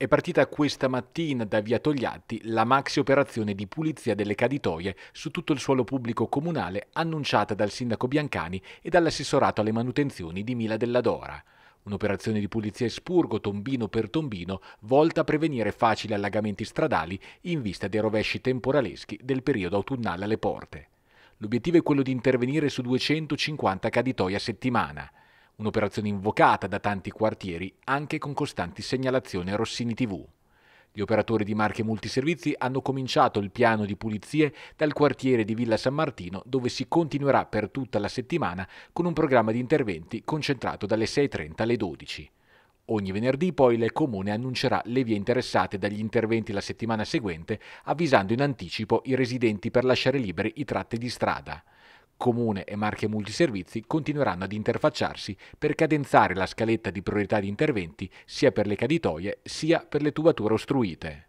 È partita questa mattina da Via Togliatti la maxi operazione di pulizia delle caditoie su tutto il suolo pubblico comunale annunciata dal sindaco Biancani e dall'assessorato alle manutenzioni di Mila della Dora. Un'operazione di pulizia e spurgo tombino per tombino volta a prevenire facili allagamenti stradali in vista dei rovesci temporaleschi del periodo autunnale alle porte. L'obiettivo è quello di intervenire su 250 caditoie a settimana un'operazione invocata da tanti quartieri anche con costanti segnalazioni a Rossini TV. Gli operatori di marche multiservizi hanno cominciato il piano di pulizie dal quartiere di Villa San Martino dove si continuerà per tutta la settimana con un programma di interventi concentrato dalle 6.30 alle 12. Ogni venerdì poi il comune annuncerà le vie interessate dagli interventi la settimana seguente avvisando in anticipo i residenti per lasciare liberi i tratti di strada. Comune e Marche Multiservizi continueranno ad interfacciarsi per cadenzare la scaletta di priorità di interventi sia per le caditoie sia per le tubature ostruite.